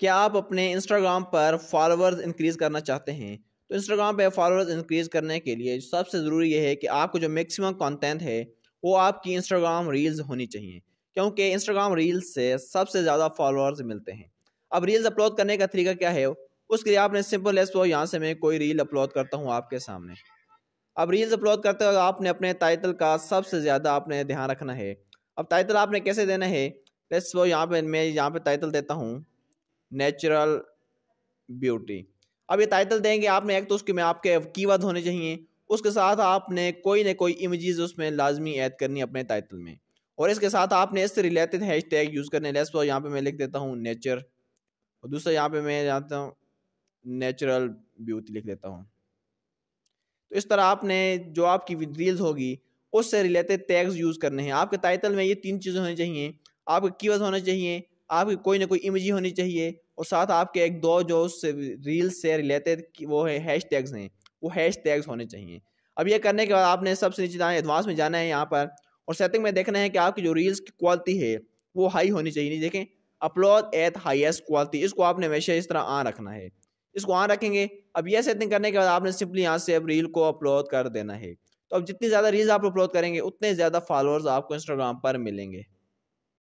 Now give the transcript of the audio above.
क्या आप अपने इंस्टाग्राम पर फॉलोअर्स इंक्रीज़ करना चाहते हैं तो इंस्टाग्राम पर फॉलोअर्स इंक्रीज़ करने के लिए सबसे ज़रूरी यह है कि आपको जो मैक्सिमम कंटेंट है वो आपकी इंस्टाग्राम रील्स होनी चाहिए क्योंकि इंस्टाग्राम रील्स से सबसे ज़्यादा फॉलोअर्स मिलते हैं अब रील्स अपलोड करने का तरीका क्या है उसके लिए आपने सिंपल एस वो यहाँ से मैं कोई रील अपलोड करता हूँ आपके सामने अब रील्स अपलोड करते वक्त आपने अपने टाइटल का सबसे ज़्यादा आपने ध्यान रखना है अब टाइटल आपने कैसे देना है लेस वो यहाँ पे मैं यहाँ पे टाइटल देता हूँ नेचुरल ब्यूटी अब ये टाइटल देंगे आपने एक तो उसके में आपके कीवर्ड होने चाहिए उसके साथ आपने कोई ना कोई इमेजेस उसमें लाजमी ऐड करनी अपने टाइटल में और इसके साथ आपने इससे रिलेटेड हैश टैग यूज़ करने लेस तो यहाँ पे मैं लिख देता हूँ नेचर और दूसरा यहाँ पे मैं जानता हूँ नेचुरल ब्यूटी लिख देता हूँ तो इस तरह आपने जो आपकी रील्स होगी उससे रिलेटेड टैग्स यूज़ करने हैं आपके टाइटल में ये तीन चीज़ें होनी चाहिए आपके कीवर्ड्स होने चाहिए आपकी कोई ना कोई इमेज होनी चाहिए और साथ आपके एक दो जो उससे रील से रिलेटेड वो है हैश टैग्स हैं वो हैश टैग्स होने चाहिए अब ये करने के बाद आपने सबसे नीचे जाना है एडवांस में जाना है यहाँ पर और सेटिंग में देखना है कि आपकी जो रील्स की क्वालिटी है वो हाई होनी चाहिए नहीं देखें अपलोड एट हाईएस्ट क्वालिटी इसको आपने हमेशा इस तरह आ रखना है इसको आ रखेंगे अब यह सेटिंग करने के बाद आपने सिंपली यहाँ से अब रील को अपलोड कर देना है तो अब जितनी ज़्यादा रील्स आप अपलोड करेंगे उतने ज़्यादा फॉलोअर्स आपको इंस्टाग्राम पर मिलेंगे